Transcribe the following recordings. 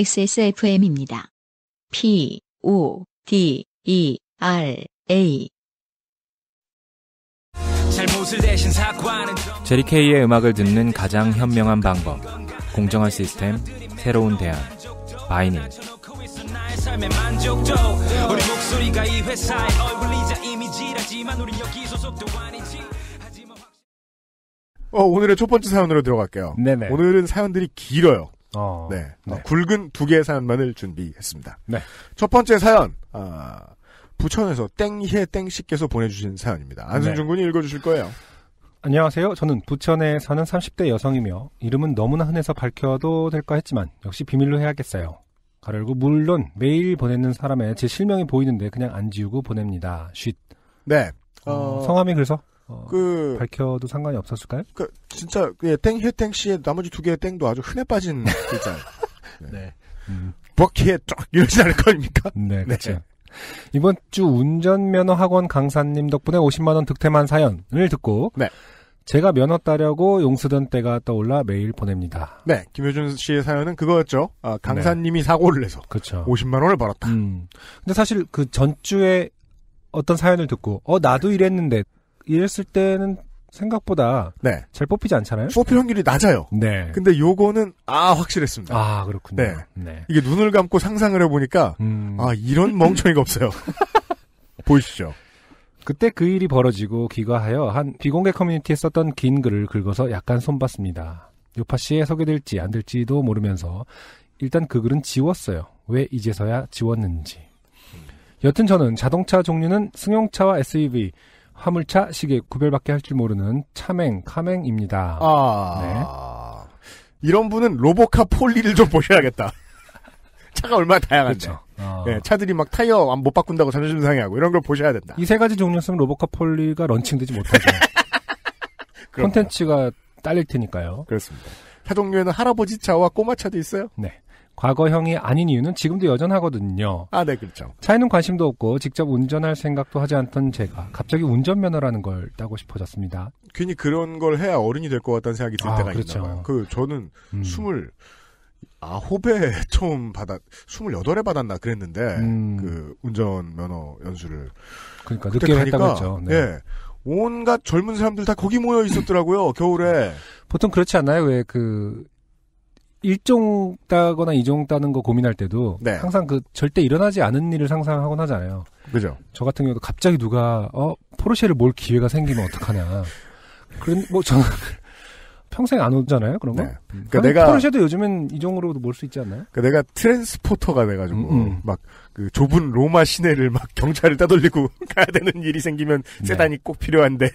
XSFM입니다. P, O, D, E, R, A. 제리 케이의 음악을 듣는 가장 현명한 방법. 공정한 시스템, 새로운 대안. 바이닐. 어, 오늘의 첫 번째 사연으로 들어갈게요. 네네. 오늘은 사연들이 길어요. 어, 네. 어, 네. 굵은 두 개의 사연만을 준비했습니다. 네. 첫 번째 사연, 아, 부천에서 땡해 땡씨께서 보내주신 사연입니다. 안승준 네. 군이 읽어주실 거예요. 안녕하세요. 저는 부천에 사는 30대 여성이며 이름은 너무나 흔해서 밝혀도 될까 했지만 역시 비밀로 해야겠어요. 가르고 물론 매일 보내는 사람의 제 실명이 보이는데 그냥 안 지우고 보냅니다. 쉿. 네. 음, 어... 음, 성함이 그래서 어, 그 밝혀도 상관이 없었을까요? 그 진짜 예, 땡 힐땡 씨의 나머지 두 개의 땡도 아주 흔해 빠진 글자. 네. 네. 음. 버키에 쫙 이러지 않을 거니까 네, 네, 그렇죠. 네. 이번 주 운전면허 학원 강사님 덕분에 50만 원 득템한 사연을 듣고 네. 제가 면허 따려고 용쓰던 때가 떠올라 메일 보냅니다. 네, 김효준 씨의 사연은 그거였죠. 아, 네. 강사님이 네. 사고를 내서 그렇죠 50만 원을 벌었다. 음. 근데 사실 그 전주에 어떤 사연을 듣고 어 나도 이랬는데 이랬을 때는 생각보다 네. 잘 뽑히지 않잖아요. 뽑힐 확률이 낮아요. 네. 근데 요거는 아 확실했습니다. 아 그렇군요. 네. 네. 이게 눈을 감고 상상을 해보니까 음... 아 이런 멍청이가 없어요. 보이시죠? 그때 그 일이 벌어지고 귀가하여 한 비공개 커뮤니티에 썼던 긴 글을 긁어서 약간 손봤습니다. 요파 씨에 소개될지 안 될지도 모르면서 일단 그 글은 지웠어요. 왜 이제서야 지웠는지. 여튼 저는 자동차 종류는 승용차와 SUV, 화물차 시계 구별밖에 할 줄 모르는 차맹 카맹입니다. 아 네. 이런 분은 로보카 폴리를 좀 보셔야겠다. 차가 얼마나 다양한데. 그죠 아. 네, 차들이 막 타이어 못 바꾼다고 자존심 상해하고 이런 걸 보셔야 된다. 이 세 가지 종류 쓰면 로보카 폴리가 런칭되지 못하죠. 콘텐츠가 딸릴 테니까요. 그렇습니다. 차 종류에는 할아버지 차와 꼬마 차도 있어요. 네. 과거형이 아닌 이유는 지금도 여전하거든요. 아, 네, 그렇죠. 차에는 관심도 없고 직접 운전할 생각도 하지 않던 제가 갑자기 운전면허라는 걸 따고 싶어졌습니다. 괜히 그런 걸 해야 어른이 될 것 같다는 생각이 들 아, 때가 그렇죠. 있나 봐요. 그 저는 음. 20 아홉에 처음 받았, 스물여덟에 받았나 그랬는데, 음. 그, 운전 면허 연수를. 그니까, 늦게 했다고 했죠. 네. 예, 온갖 젊은 사람들 다 거기 모여 있었더라고요, 겨울에. 보통 그렇지 않나요? 왜 그, 일종 따거나 이종 따는 거 고민할 때도 네. 항상 그 절대 일어나지 않은 일을 상상하곤 하잖아요. 그죠. 저 같은 경우도 갑자기 누가 어 포르쉐를 몰 기회가 생기면 어떡하냐. 그런 뭐 저는 평생 안 오잖아요 그런 거. 네. 음. 그러니까 내가 포르쉐도 요즘엔 이종으로도 몰 수 있지 않나요? 그러니까 내가 트랜스포터가 돼가지고 음, 음. 막그 좁은 로마 시내를 막 경찰을 따돌리고 가야 되는 일이 생기면 네. 세단이 꼭 필요한데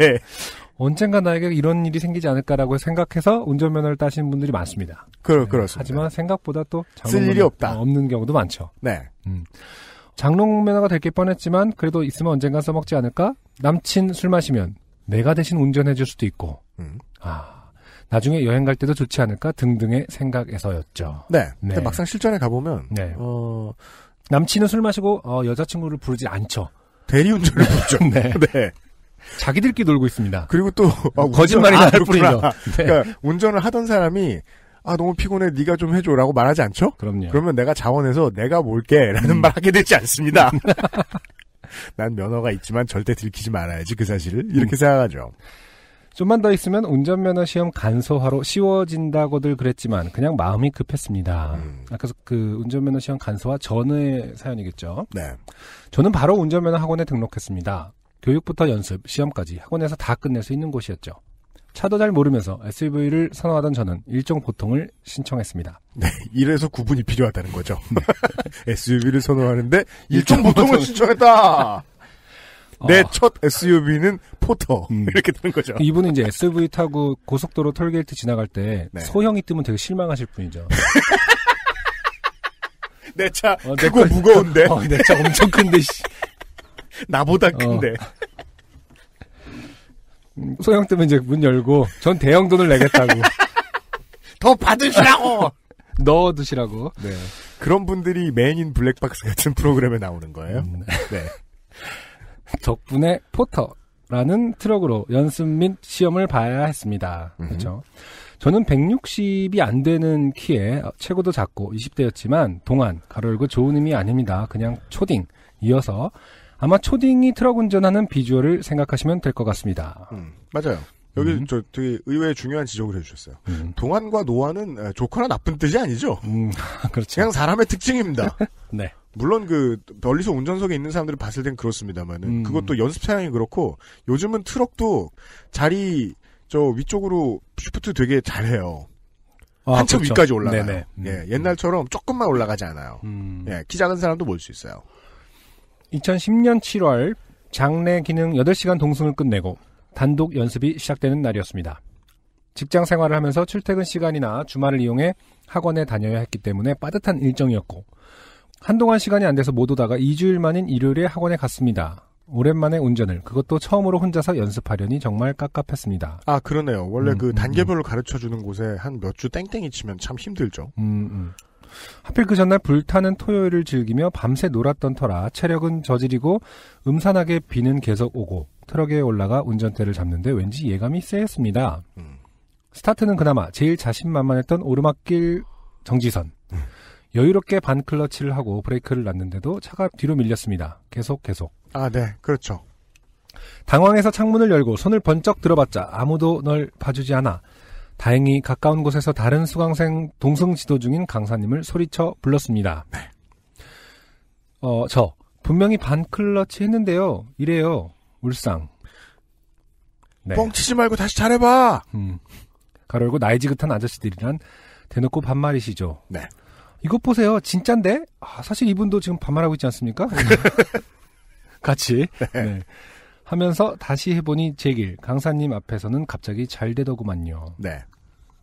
언젠가 나에게 이런 일이 생기지 않을까라고 생각해서 운전면허를 따시는 분들이 많습니다. 그렇, 네, 그렇습니다. 하지만 생각보다 또 쓸 일이 없다. 없는 경우도 많죠. 네. 음. 장롱 면허가 될 게 뻔했지만 그래도 있으면 언젠간 써먹지 않을까? 남친 술 마시면 내가 대신 운전해줄 수도 있고. 음. 아. 나중에 여행 갈 때도 좋지 않을까 등등의 생각에서였죠. 네. 네. 막상 실전에 가보면 네. 어... 남친은 술 마시고 어, 여자친구를 부르지 않죠. 대리운전을 네. 부르죠. 네. 네. 자기들끼리 놀고 있습니다. 그리고 또 아, 거짓말이 나올 뿐이죠. 아, 그러니까 네. 운전을 하던 사람이 아 너무 피곤해 네가 좀 해줘라고 말하지 않죠? 그럼요. 그러면 내가 자원해서 내가 몰게라는 음. 말하게 되지 않습니다. 음. 난 면허가 있지만 절대 들키지 말아야지 그 사실을 이렇게 음. 생각하죠. 좀만 더 있으면 운전면허 시험 간소화로 쉬워진다고들 그랬지만 그냥 마음이 급했습니다. 음. 아까서 그 운전면허 시험 간소화 전의 사연이겠죠. 네. 저는 바로 운전면허 학원에 등록했습니다. 교육부터 연습, 시험까지 학원에서 다 끝낼 수 있는 곳이었죠. 차도 잘 모르면서 SUV를 선호하던 저는 일종 보통을 신청했습니다. 네, 이래서 구분이 필요하다는 거죠. 네. SUV를 선호하는데 일종 보통을 신청했다. 내첫 어. 네, SUV는 포터 음. 이렇게 되는 거죠. 이분은 이제 SUV 타고 고속도로 톨게이트 지나갈 때 네. 소형이 뜨면 되게 실망하실 분이죠. 내차 어, 크고 내 거, 무거운데. 어, 내차 엄청 큰데 씨. 나보다 어. 큰데. 어. 소형 뜨면 이제 문 열고 전 대형 돈을 내겠다고. 더 받으시라고. 넣어 두시라고. 네. 네. 그런 분들이 메인 블랙박스 같은 프로그램에 나오는 거예요. 음. 네. 네. 덕분에 포터라는 트럭으로 연습 및 시험을 봐야 했습니다. 그렇죠. 저는 160이 안 되는 키에 최고도 작고 20대였지만 동안 가로 열고 좋은 의미 아닙니다. 그냥 초딩 이어서 아마 초딩이 트럭 운전하는 비주얼을 생각하시면 될 것 같습니다. 음, 맞아요. 여기 음. 저 되게 의외의 중요한 지적을 해주셨어요. 음. 동안과 노안은 좋거나 나쁜 뜻이 아니죠. 음, 그렇죠. 그냥 사람의 특징입니다. 네. 물론 그 멀리서 운전석에 있는 사람들을 봤을 땐 그렇습니다만은 음. 그것도 연습 차량이 그렇고 요즘은 트럭도 자리 저 위쪽으로 슈프트 되게 잘해요. 아, 한참 그렇죠. 위까지 올라가요. 음. 예, 옛날처럼 조금만 올라가지 않아요. 음. 예, 키 작은 사람도 볼 수 있어요. 2010년 7월 장례 기능 8시간 동승을 끝내고 단독 연습이 시작되는 날이었습니다. 직장 생활을 하면서 출퇴근 시간이나 주말을 이용해 학원에 다녀야 했기 때문에 빠듯한 일정이었고 한동안 시간이 안 돼서 못 오다가 2주일 만인 일요일에 학원에 갔습니다. 오랜만에 운전을 그것도 처음으로 혼자서 연습하려니 정말 깝깝했습니다. 아 그러네요. 원래 음, 그 음, 음. 단계별로 음. 가르쳐 주는 곳에 한 몇 주 땡땡이 치면 참 힘들죠. 음. 음. 하필 그 전날 불타는 토요일을 즐기며 밤새 놀았던 터라 체력은 저지르고 음산하게 비는 계속 오고 트럭에 올라가 운전대를 잡는데 왠지 예감이 쎄했습니다. 음. 스타트는 그나마 제일 자신만만했던 오르막길 정지선. 음. 여유롭게 반 클러치를 하고 브레이크를 놨는데도 차가 뒤로 밀렸습니다. 계속 계속. 아, 네. 그렇죠. 당황해서 창문을 열고 손을 번쩍 들어봤자 아무도 널 봐주지 않아 다행히 가까운 곳에서 다른 수강생 동승 지도 중인 강사님을 소리쳐 불렀습니다. 네. 어, 저 분명히 반클러치 했는데요. 이래요. 울상. 네. 뻥치지 말고 다시 잘해봐. 음. 가로열고 나이 지긋한 아저씨들이란 대놓고 반말이시죠. 네. 이것 보세요. 진짠데? 아, 사실 이분도 지금 반말하고 있지 않습니까? 같이. 네. 네. 하면서 다시 해보니 제길 강사님 앞에서는 갑자기 잘 되더구만요. 네.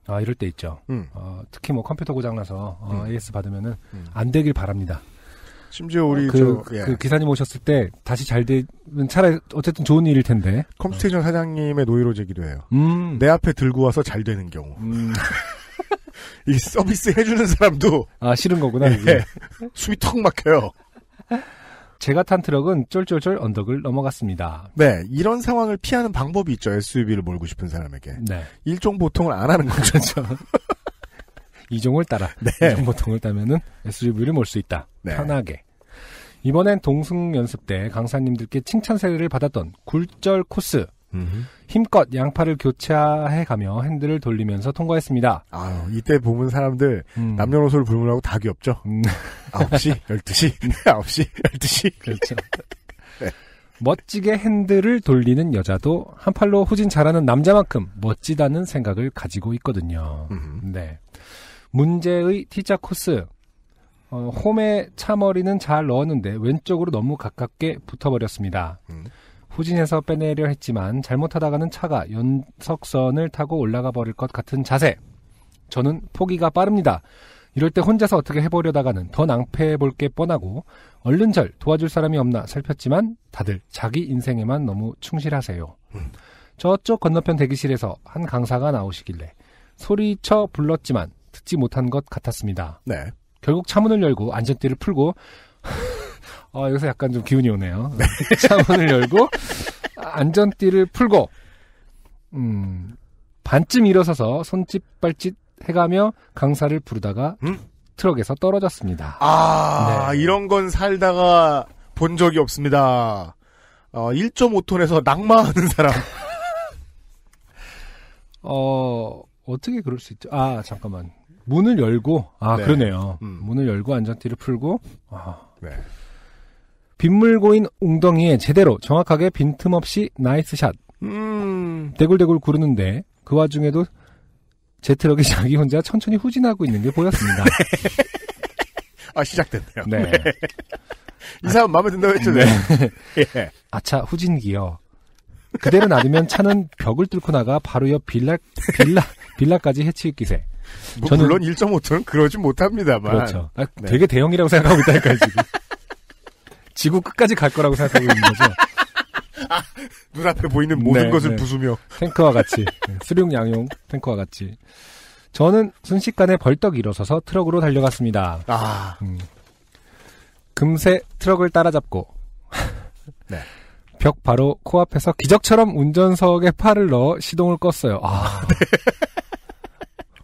아 이럴 때 있죠. 음. 어, 특히 뭐 컴퓨터 고장나서 어, 음. AS 받으면은 음. 안 되길 바랍니다. 심지어 우리 그, 저, 예. 그 기사님 오셨을 때 다시 잘 되면 차라리 어쨌든 좋은 일일 텐데 컴스테이션 사장님의 노이로 제기도 해요. 음. 내 앞에 들고 와서 잘 되는 경우. 음. 이 서비스 해주는 사람도 아 싫은 거구나. 예. 숨이 턱 막혀요. 제가 탄 트럭은 쫄쫄쫄 언덕을 넘어갔습니다. 네, 이런 상황을 피하는 방법이 있죠. SUV를 몰고 싶은 사람에게. 네. 일종 보통을 안 하는 거죠. 그렇죠. 이종을 따라. 네. 이종 보통을 따면은 SUV를 몰 수 있다. 네. 편하게. 이번엔 동승 연습 때 강사님들께 칭찬 세례를 받았던 굴절 코스. 음흠. 힘껏 양팔을 교차해 가며 핸들을 돌리면서 통과했습니다. 아 이때 보면 사람들 음. 남녀노소를 불문하고 다 귀엽죠. 음. 9시, 12시, 9시, 12시. 그렇죠. 네. 멋지게 핸들을 돌리는 여자도 한 팔로 후진 잘하는 남자만큼 멋지다는 생각을 가지고 있거든요. 음. 네. 문제의 T자 코스. 어, 홈에 차머리는 잘 넣었는데 왼쪽으로 너무 가깝게 붙어버렸습니다. 음. 후진해서 빼내려 했지만 잘못하다가는 차가 연석선을 타고 올라가 버릴 것 같은 자세. 저는 포기가 빠릅니다. 이럴 때 혼자서 어떻게 해보려다가는 더 낭패해 볼 게 뻔하고 얼른 절 도와줄 사람이 없나 살폈지만 다들 자기 인생에만 너무 충실하세요. 음. 저쪽 건너편 대기실에서 한 강사가 나오시길래 소리쳐 불렀지만 듣지 못한 것 같았습니다. 네. 결국 차문을 열고 안전띠를 풀고 아, 여기서 약간 좀 기운이 오네요. 차문을 열고 안전띠를 풀고 음, 반쯤 일어서서 손짓 발짓 해가며 강사를 부르다가 음? 트럭에서 떨어졌습니다. 아 네. 이런 건 살다가 본 적이 없습니다. 어, 1.5톤에서 낙마하는 사람. 어 어떻게 그럴 수 있죠? 아 잠깐만 문을 열고 아 네. 그러네요. 음. 문을 열고 안전띠를 풀고 아 네. 빗물고인 웅덩이에 제대로 정확하게 빈틈없이 나이스 샷. 음. 대굴대굴 구르는데 그 와중에도 제 트럭이 자기 혼자 천천히 후진하고 있는 게 보였습니다. 네. 아 시작됐네요. 네. 네. 이 사람 마음에 든다고 했죠. 네. 예. 아차 후진기요. 그대로 놔두면 차는 벽을 뚫고 나가 바로 옆 빌라 빌라 빌라까지 해치기 기세. 뭐, 저는 물론 1 5톤 그러지 못합니다만. 그렇죠. 아, 네. 되게 대형이라고 생각하고 있다니까 지금. 지구 끝까지 갈 거라고 생각하고 있는 거죠. 아, 눈앞에 보이는 모든 네, 것을 네. 부수며 탱크와 같이 네, 수륙 양용 탱크와 같이 저는 순식간에 벌떡 일어서서 트럭으로 달려갔습니다. 아. 음. 금세 트럭을 따라잡고 네. 벽 바로 코앞에서 기적처럼 운전석에 팔을 넣어 시동을 껐어요. 아. 아 네.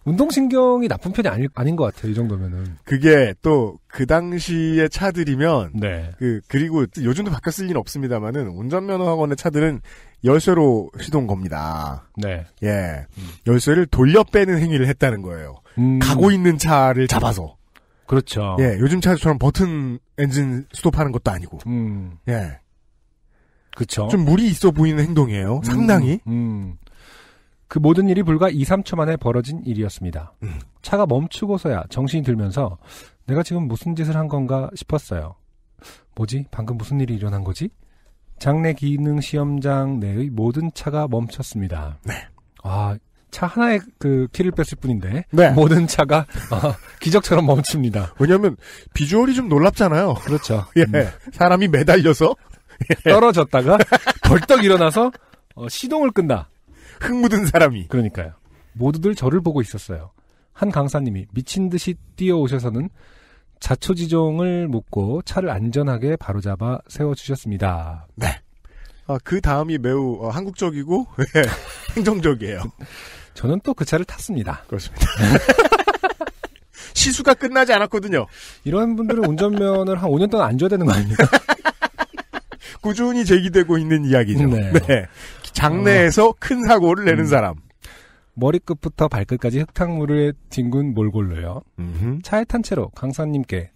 운동신경이 나쁜 편이 아니, 아닌 것 같아요, 이 정도면은. 그게 또, 그 당시의 차들이면. 네. 그, 그리고 요즘도 바뀌었을 일 없습니다만은, 운전면허 학원의 차들은 열쇠로 시동 겁니다. 네. 예. 열쇠를 돌려 빼는 행위를 했다는 거예요. 음. 가고 있는 차를 잡아서. 그렇죠. 예. 요즘 차처럼 버튼 엔진 스톱하는 것도 아니고. 음. 예. 그쵸. 좀 무리 있어 보이는 행동이에요. 상당히. 음. 음. 그 모든 일이 불과 2, 3초 만에 벌어진 일이었습니다. 음. 차가 멈추고서야 정신이 들면서 내가 지금 무슨 짓을 한 건가 싶었어요. 뭐지? 방금 무슨 일이 일어난 거지? 장례 기능 시험장 내의 모든 차가 멈췄습니다. 네. 아, 차 하나에 그 키를 뺐을 뿐인데 네. 모든 차가 어, 기적처럼 멈춥니다. 왜냐하면 비주얼이 좀 놀랍잖아요. 그렇죠. 예. 음. 사람이 매달려서 떨어졌다가 벌떡 일어나서 어, 시동을 끈다. 흙 묻은 사람이. 그러니까요. 모두들 저를 보고 있었어요. 한 강사님이 미친 듯이 뛰어오셔서는 자초지종을 묻고 차를 안전하게 바로잡아 세워주셨습니다. 네. 아, 그 다음이 매우 어, 한국적이고 예, 행정적이에요. 저는 또 그 차를 탔습니다. 그렇습니다. 시수가 끝나지 않았거든요. 이런 분들은 운전면을 한 5년 동안 안 줘야 되는 거 아닙니까? 꾸준히 제기되고 있는 이야기죠. 네. 네. 장내에서 어. 큰 사고를 내는 음. 사람. 머리끝부터 발끝까지 흙탕물을 뒹군 몰골로요. 음흠. 차에 탄 채로 강사님께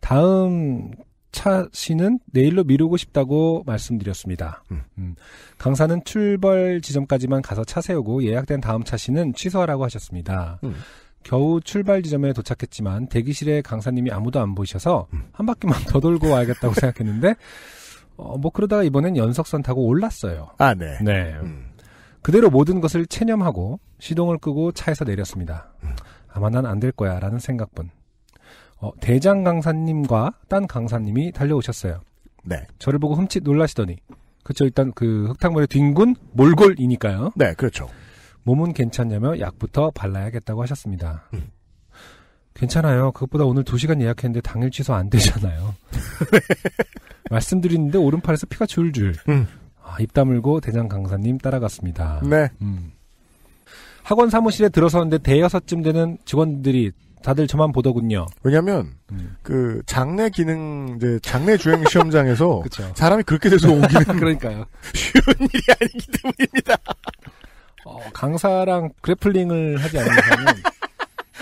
다음 차시는 내일로 미루고 싶다고 말씀드렸습니다. 음. 음. 강사는 출발 지점까지만 가서 차 세우고 예약된 다음 차시는 취소하라고 하셨습니다. 음. 겨우 출발 지점에 도착했지만 대기실에 강사님이 아무도 안 보이셔서 음. 한 바퀴만 더 돌고 와야겠다고 생각했는데 어, 뭐 그러다가 이번엔 연석선 타고 올랐어요. 아, 네. 네. 음. 그대로 모든 것을 체념하고 시동을 끄고 차에서 내렸습니다. 음. 아마 난 안 될 거야 라는 생각뿐. 어, 대장 강사님과 딴 강사님이 달려오셨어요. 네. 저를 보고 흠칫 놀라시더니 그쵸 일단 그흙탕물의 뒹군 몰골이니까요. 네, 그렇죠. 몸은 괜찮냐며 약부터 발라야겠다고 하셨습니다. 음. 괜찮아요. 그것보다 오늘 2시간 예약했는데 당일 취소 안 되잖아요. 말씀드리는데 오른팔에서 피가 줄줄. 음. 아, 입 다물고 대장 강사님 따라갔습니다. 네. 음. 학원 사무실에 들어섰는데 대여섯쯤 되는 직원들이 다들 저만 보더군요. 왜냐하면 음. 그 장례 기능 이제 장례 주행 시험장에서 사람이 그렇게 돼서 옮기는 그러니까요. 쉬운 일이 아니기 때문입니다. 어, 강사랑 그래플링을 하지 않는 이상은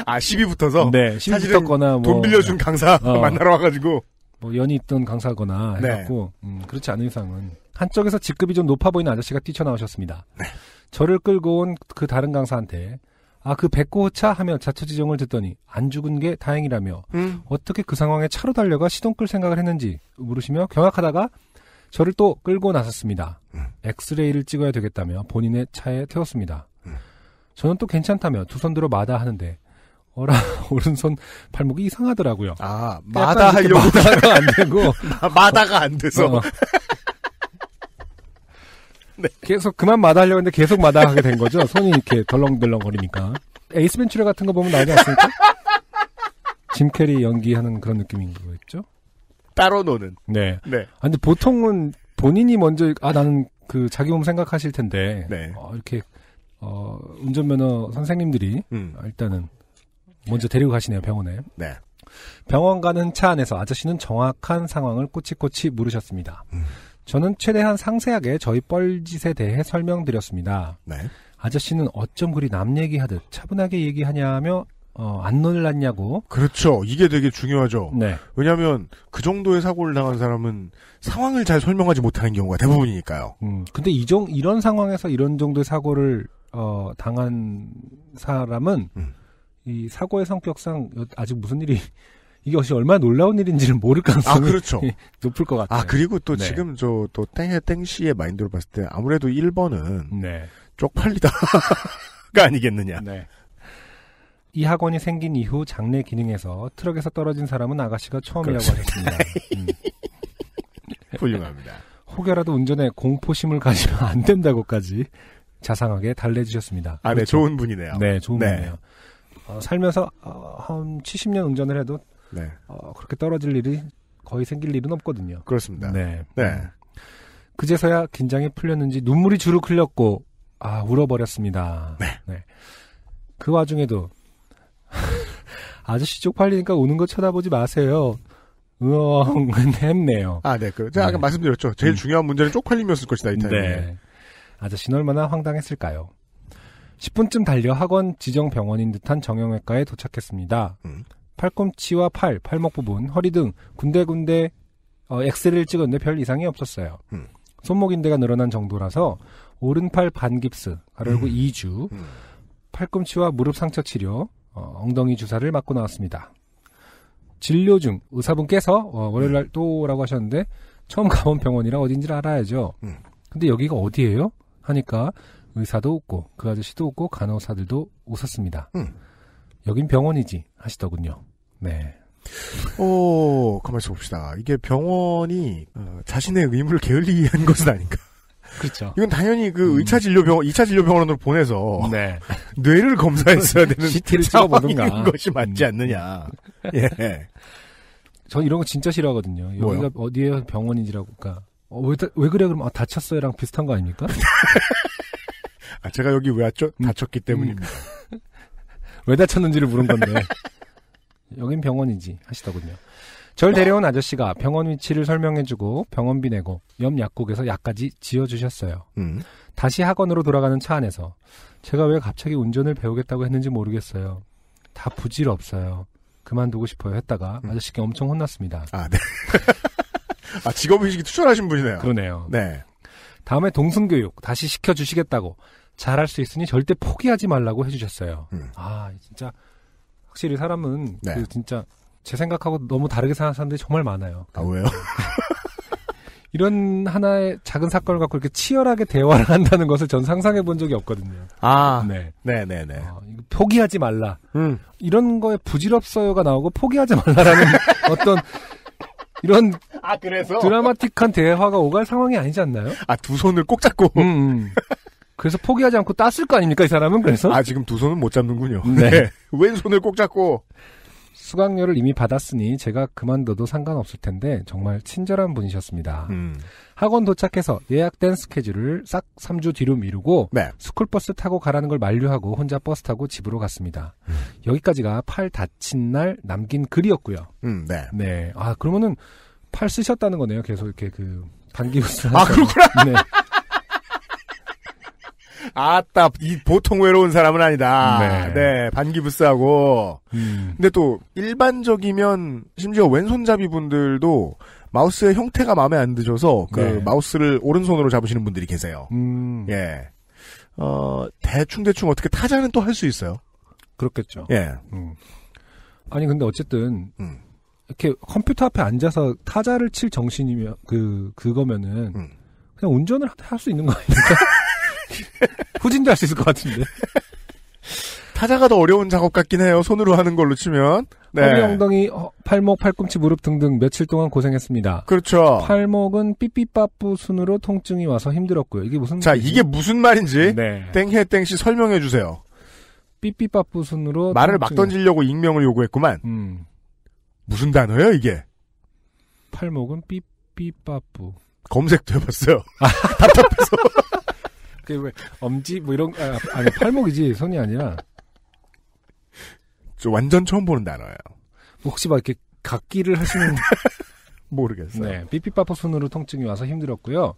아 시비 붙어서 네 시비 붙었거나 뭐, 돈 빌려준 네. 강사 어. 만나러 와가지고 뭐 연이 있던 강사거나 네. 해갖고 네. 음, 그렇지 않은 이상은 한쪽에서 직급이 좀 높아 보이는 아저씨가 뛰쳐나오셨습니다. 네. 저를 끌고 온 그 다른 강사한테 아 그 백고차 하며 자초지정을 듣더니 안 죽은 게 다행이라며 음. 어떻게 그 상황에 차로 달려가 시동 끌 생각을 했는지 물으시며 경악하다가 저를 또 끌고 나섰습니다. 음. 엑스레이를 찍어야 되겠다며 본인의 차에 태웠습니다. 음. 저는 또 괜찮다며 두손으로 마다 하는데 어라 오른손 발목이 이상하더라고요. 아 마다 하려고 마다가 안 되고 마다가 안 돼서. 어. 네. 계속 그만 마다 하려고 했는데 계속 마다 하게 된 거죠. 손이 이렇게 덜렁덜렁 거리니까. 에이스 벤츄리 같은 거 보면 나오지 않습니까? 짐 캐리 연기하는 그런 느낌인 거겠죠? 따로 노는. 네. 네. 아, 니 보통은 본인이 먼저 아 나는 그 자기 몸 생각하실 텐데 네. 어, 이렇게 어, 운전면허 선생님들이 음. 아, 일단은 먼저 데리고 가시네요, 병원에. 네. 병원 가는 차 안에서 아저씨는 정확한 상황을 꼬치꼬치 물으셨습니다. 음. 저는 최대한 상세하게 저희 뻘짓에 대해 설명드렸습니다. 네. 아저씨는 어쩜 그리 남 얘기하듯 차분하게 얘기하냐며 어, 안 놀랐냐고. 그렇죠. 이게 되게 중요하죠. 네. 왜냐하면 그 정도의 사고를 당한 사람은 상황을 잘 설명하지 못하는 경우가 대부분이니까요. 음. 근데 이정 이런 상황에서 이런 정도의 사고를 어, 당한 사람은 음. 이 사고의 성격상 아직 무슨 일이 이것이 얼마나 놀라운 일인지는 모를 가능성이 아, 그렇죠. 높을 것 같아요. 아, 그리고 또 네. 지금 저 또땡해 땡씨의 마인드로 봤을 때 아무래도 1번은 네. 쪽팔리다가 아니겠느냐. 네. 이 학원이 생긴 이후 장례 기능에서 트럭에서 떨어진 사람은 아가씨가 처음이라고 그렇죠. 하셨습니다. 음. 훌륭합니다. 혹여라도 운전에 공포심을 가지면 안 된다고까지 자상하게 달래주셨습니다. 아, 네, 그렇죠? 네, 좋은 분이네요. 네, 좋은 네. 분이네요. 어, 살면서 어, 한 70년 운전을 해도 네. 어, 그렇게 떨어질 일이 거의 생길 일은 없거든요. 그렇습니다. 네. 네. 그제서야 긴장이 풀렸는지 눈물이 주룩 흘렸고 아 울어버렸습니다. 네. 네. 그 와중에도 아저씨 쪽팔리니까 우는 거 쳐다보지 마세요. 으엉 했네요. 아, 네. 그 제가 네. 아까 말씀드렸죠. 제일 음. 중요한 문제는 쪽팔림이었을 것이다 이 타임에. 네. 아저씨는 얼마나 황당했을까요? 10분쯤 달려 학원 지정 병원인 듯한 정형외과에 도착했습니다. 음. 팔꿈치와 팔, 팔목 부분, 허리 등 군데군데 어, 엑스를 찍었는데 별 이상이 없었어요. 음. 손목 인대가 늘어난 정도라서 오른팔 반깁스, 가르고 음. 2주, 음. 팔꿈치와 무릎 상처 치료, 어, 엉덩이 주사를 맞고 나왔습니다. 진료 중 의사분께서 어, 월요일 날 음. 또라고 하셨는데 처음 가본 병원이라 어딘지를 알아야죠. 음. 근데 여기가 어디예요? 하니까 의사도 웃고 그 아저씨도 웃고 간호사들도 웃었습니다. 음. 여긴 병원이지 하시더군요. 네. 오, 어, 가만히 있 봅시다. 이게 병원이 어, 자신의 의무를 게을리 한 것은 아닌가. 그렇죠. 이건 당연히 그 음. 2차 진료 병원, 2차 진료 병원으로 보내서 네. 뇌를 검사했어야 되는 CT를 찍어보는 것이 맞지 음. 않느냐. 음. 예. 전 이런 거 진짜 싫어하거든요. 여기가 어디에 병원인지라고 그러니까 어, 왜, 왜 그래 그러면 아, 다쳤어요랑 비슷한 거 아닙니까? 아, 제가 여기 왜 왔죠? 음. 다쳤기 때문입니다. 음. 왜 다쳤는지를 물은 건데. 여긴 병원이지 하시더군요. 절 데려온 아저씨가 병원 위치를 설명해주고 병원비 내고 옆 약국에서 약까지 지어주셨어요. 음. 다시 학원으로 돌아가는 차 안에서 제가 왜 갑자기 운전을 배우겠다고 했는지 모르겠어요. 다 부질없어요. 그만두고 싶어요 했다가 음. 아저씨께 엄청 혼났습니다. 아, 네. 아, 직업의식이 투철하신 분이네요. 그러네요. 네. 다음에 동승교육 다시 시켜주시겠다고 잘할 수 있으니 절대 포기하지 말라고 해주셨어요. 음. 아 진짜 확실히 사람은 네. 그 진짜 제 생각하고 너무 다르게 생각하는 사람들이 정말 많아요. 아 왜요? 네. 이런 하나의 작은 사건을 갖고 이렇게 치열하게 대화를 한다는 것을 전 상상해 본 적이 없거든요. 아, 네, 네, 네, 네. 어, 포기하지 말라. 음. 이런 거에 부질없어요가 나오고 포기하지 말라라는 어떤 이런 아 그래서 드라마틱한 대화가 오갈 상황이 아니지 않나요? 아 두 손을 꼭 잡고. 음, 음. 그래서 포기하지 않고 땄을 거 아닙니까 이 사람은 그래서? 아 지금 두 손은 못 잡는군요. 네. 왼손을 네. 꼭 잡고. 수강료를 이미 받았으니 제가 그만둬도 상관없을 텐데 정말 친절한 분이셨습니다. 음. 학원 도착해서 예약된 스케줄을 싹 3주 뒤로 미루고 네. 스쿨버스 타고 가라는 걸 만류하고 혼자 버스 타고 집으로 갔습니다. 음. 여기까지가 팔 다친 날 남긴 글이었고요. 음, 네. 네. 아 그러면은 팔 쓰셨다는 거네요. 계속 이렇게 그 단기 후스. 아 그렇구나. 네. 아따 이 보통 외로운 사람은 아니다. 네, 네 반기부스하고. 음. 근데 또 일반적이면 심지어 왼손잡이 분들도 마우스의 형태가 마음에 안 드셔서 그 네. 마우스를 오른손으로 잡으시는 분들이 계세요. 음. 예. 어 대충 대충 어떻게 타자는 또 할 수 있어요. 그렇겠죠. 예. 음. 아니 근데 어쨌든 음. 이렇게 컴퓨터 앞에 앉아서 타자를 칠 정신이면 그 그거면은 음. 그냥 운전을 할 수 있는 거 아닙니까? 후진도 할 수 있을 것 같은데. 타자가 더 어려운 작업 같긴 해요. 손으로 하는 걸로 치면. 네. 허리, 엉덩이, 팔목, 팔꿈치, 무릎 등등 며칠 동안 고생했습니다. 그렇죠. 팔목은 삐삐빠뿌 순으로 통증이 와서 힘들었고요. 이게 무슨 자, 말이게 무슨 말인지 네. 땡해 땡씨 설명해 주세요. 삐삐빠뿌 순으로 말을 막 던지려고 익명을 요구했구만. 음. 무슨 단어예요, 이게? 팔목은 삐삐빠뿌. 검색도 해봤어요. 답답해서. 그왜 엄지 뭐 이런 아, 아니 팔목이지 손이 아니라. 저 완전 처음 보는 단어예요. 뭐 혹시 막 이렇게 각기를 하시는 모르겠어요. 네, 삐삐빠빠 손으로 통증이 와서 힘들었고요.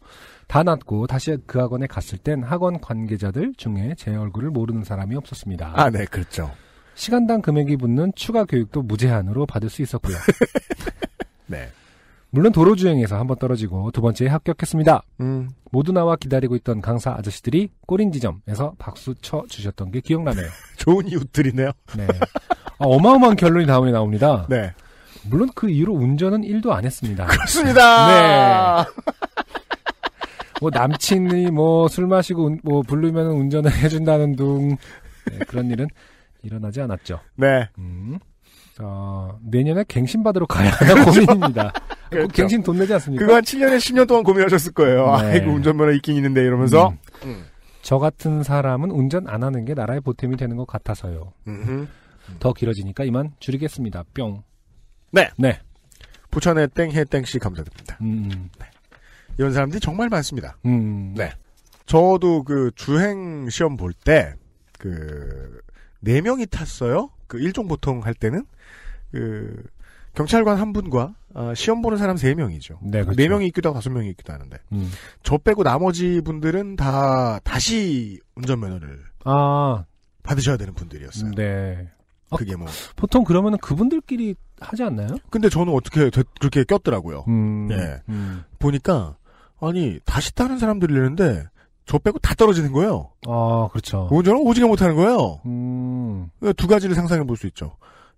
다 낫고 다시 그 학원에 갔을 땐 학원 관계자들 중에 제 얼굴을 모르는 사람이 없었습니다. 아, 네, 그렇죠. 시간당 금액이 붙는 추가 교육도 무제한으로 받을 수 있었고요. 네. 물론 도로 주행에서 한 번 떨어지고 두번째 합격했습니다. 음. 모두 나와 기다리고 있던 강사 아저씨들이 꼬린 지점에서 박수 쳐 주셨던 게 기억나네요. 좋은 이웃들이네요. 네. 아, 어마어마한 결론이 다음에 나옵니다. 네. 물론 그 이후로 운전은 1도 안 했습니다. 그렇습니다. 네. 뭐 남친이 뭐 술 마시고 뭐 부르면 운전을 해준다는 둥 네, 그런 일은 일어나지 않았죠. 네. 음. 어, 내년에 갱신 받으러 가야 하나 고민입니다. 그 그렇죠. 갱신 돈 내지 않습니까? 그거 한 7년에 10년 동안 고민하셨을 거예요. 네. 아이고, 운전면허 있긴 있는데 이러면서. 음. 음. 저 같은 사람은 운전 안 하는 게 나라의 보탬이 되는 것 같아서요. 더 길어지니까 이만 줄이겠습니다. 뿅. 네. 네. 부천의 땡해 땡씨 감사드립니다. 음, 음. 네. 이런 사람들이 정말 많습니다. 음. 네. 저도 그 주행 시험 볼 때 그 네 명이 탔어요. 그 일종 보통 할 때는 그 경찰관 한 분과 어, 시험 보는 사람 세 명이죠. 네, 그렇죠. 네 명이 있기도 하고 다섯 명이 있기도 하는데 음. 저 빼고 나머지 분들은 다 다시 운전면허를 아. 받으셔야 되는 분들이었어요. 네. 아, 그게 뭐 아, 보통 그러면은 그분들끼리 하지 않나요? 근데 저는 어떻게 됐, 그렇게 꼈더라고요. 음, 예. 음. 보니까 아니 다시 따는 사람들이는데 저 빼고 다 떨어지는 거예요. 아 그렇죠. 운전을 오지게 못하는 거예요. 음. 네, 두 가지를 상상해 볼 수 있죠.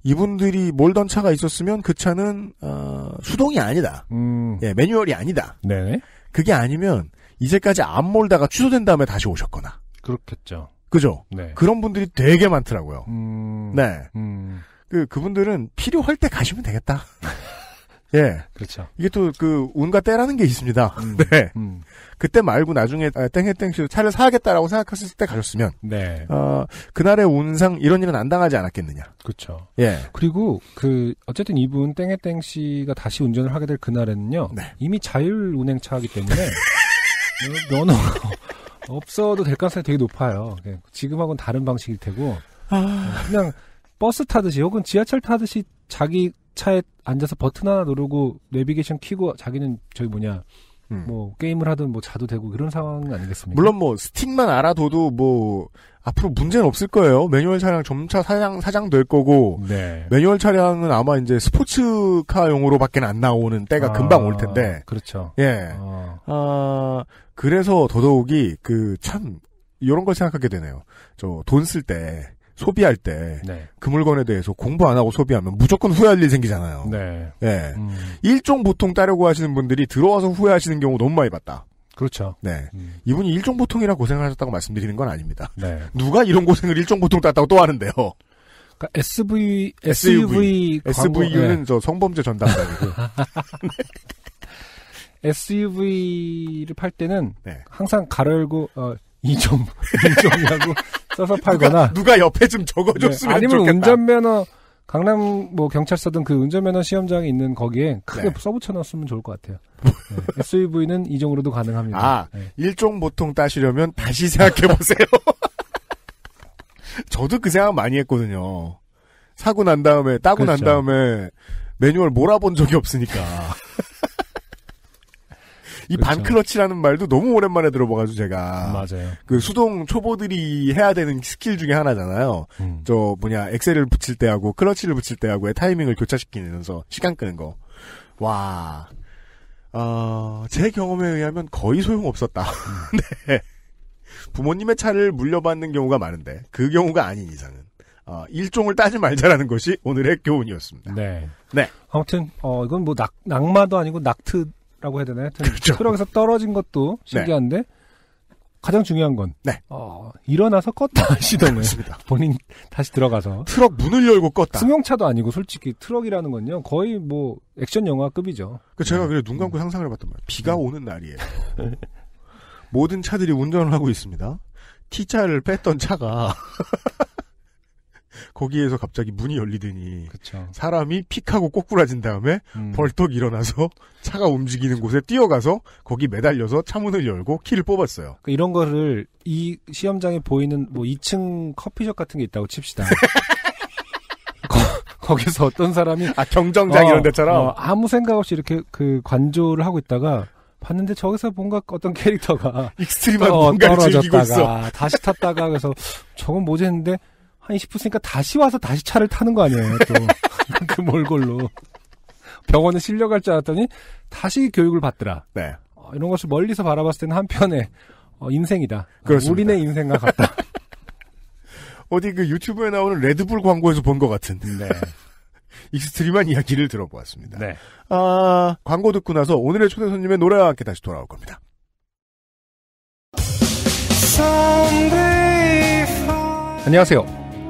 이분들이 몰던 차가 있었으면 그 차는 어, 수동이 아니다. 음. 예, 매뉴얼이 아니다. 네. 그게 아니면 이제까지 안 몰다가 취소된 다음에 다시 오셨거나. 그렇겠죠. 그죠? 네. 그런 분들이 되게 많더라고요. 음. 네. 음. 그 그분들은 필요할 때 가시면 되겠다. 예. 그렇죠. 이게 또 그 운과 때라는 게 있습니다. 음. 네. 음. 그때 말고 나중에 아, 땡해땡씨 차를 사야겠다라고 생각했을 때 가셨으면 네. 어, 그날의 운상 이런 일은 안 당하지 않았겠느냐. 그렇죠. 예. 그리고 그 어쨌든 이분 땡해땡 씨가 다시 운전을 하게 될 그날에는요. 네. 이미 자율 운행 차이기 때문에 면허 없어도 될 가능성이 되게 높아요. 네. 지금하고는 다른 방식일 테고 아... 그냥 버스 타듯이 혹은 지하철 타듯이 자기 차에 앉아서 버튼 하나 누르고 내비게이션 키고 자기는 저기 뭐냐 음. 뭐 게임을 하든 뭐 자도 되고 그런 상황 아니겠습니까? 물론 뭐 스틱만 알아둬도 뭐 앞으로 문제는 없을 거예요. 매뉴얼 차량 점차 사장 사장 될 거고 네. 매뉴얼 차량은 아마 이제 스포츠카용으로밖에 안 나오는 때가 아, 금방 올 텐데. 그렇죠. 예. 아, 아 그래서 더더욱이 그 참 이런 걸 생각하게 되네요. 저돈쓸때 소비할 때그 네. 그 물건에 대해서 공부 안 하고 소비하면 무조건 후회할 일이 생기잖아요. 네. 네. 음. 일종 보통 따려고 하시는 분들이 들어와서 후회하시는 경우 너무 많이 봤다. 그렇죠. 네. 음. 이분이 일종 보통이라 고생을 하셨다고 말씀드리는 건 아닙니다. 네. 누가 이런 고생을 일종 보통 땄다고 또 하는데요. 그러니까 SV, SUV, SUV SVU는 네. 저 성범죄 전담단이고. SUV를 팔 때는 네. 항상 가로 열고 어, 이종 이종이라고 써서 팔거나 누가, 누가 옆에 좀 적어줬으면 네, 아니면 좋겠다. 운전면허 강남 뭐 경찰서든 그 운전면허 시험장이 있는 거기에 크게 네. 써붙여놨으면 좋을 것 같아요. 네. SUV는 이정도로도 가능합니다. 아 네. 일종 보통 따시려면 다시 생각해 보세요. 저도 그 생각 많이 했거든요. 사고 난 다음에 따고 그렇죠. 난 다음에 매뉴얼 몰아본 적이 없으니까. 이 그렇죠. 반클러치라는 말도 너무 오랜만에 들어봐가지고 제가 맞아요. 그 수동 초보들이 해야 되는 스킬 중에 하나잖아요. 음. 저 뭐냐 엑셀을 붙일 때하고 클러치를 붙일 때하고의 타이밍을 교차시키면서 시간 끄는 거. 와, 어, 제 경험에 의하면 거의 소용 없었다. 네. 부모님의 차를 물려받는 경우가 많은데 그 경우가 아닌 이상은 어, 일종을 따지 말자라는 것이 오늘의 교훈이었습니다. 네. 네. 아무튼 어, 이건 뭐 낙, 낙마도 아니고 낙트 트럭라고 해야 되나요? 그렇죠. 트럭에서 떨어진 것도 네. 신기한데 네. 가장 중요한 건 네. 어, 일어나서 껐다 하 시동을 던 본인 다시 들어가서 트럭 문을 열고 껐다. 승용차도 아니고 솔직히 트럭이라는 건요 거의 뭐 액션 영화급이죠. 그 제가 네. 그래 눈 감고 상상을 해봤단 말이에요. 비가 네. 오는 날이에요. 모든 차들이 운전을 하고 있습니다. T자를 뺐던 차가 거기에서 갑자기 문이 열리더니 그쵸. 사람이 픽하고 꼬꾸라진 다음에 음. 벌떡 일어나서 차가 움직이는 곳에 뛰어가서 거기 매달려서 차 문을 열고 키를 뽑았어요. 그러니까 이런 거를 이 시험장에 보이는 뭐 2층 커피숍 같은 게 있다고 칩시다. 거, 기서 어떤 사람이 아 경정장 어, 이런 데처럼 어, 아무 생각 없이 이렇게 그 관조를 하고 있다가 봤는데 저기서 뭔가 어떤 캐릭터가 익스트림한 어, 뭔가를 즐기고 있어. 다시 탔다가 그래서 저건 뭐지 했는데 한 20분 쓰니까 다시 와서 다시 차를 타는 거 아니에요, 또. 그 몰골로. 병원에 실려갈 줄 알았더니 다시 교육을 받더라. 네. 어, 이런 것을 멀리서 바라봤을 때는 한편의 어, 인생이다. 그렇습니다. 우리네 인생과 같다. 어디 그 유튜브에 나오는 레드불 광고에서 본 것 같은. 네. 익스트림한 이야기를 들어보았습니다. 네. 아, 광고 듣고 나서 오늘의 초대 손님의 노래와 함께 다시 돌아올 겁니다. 안녕하세요.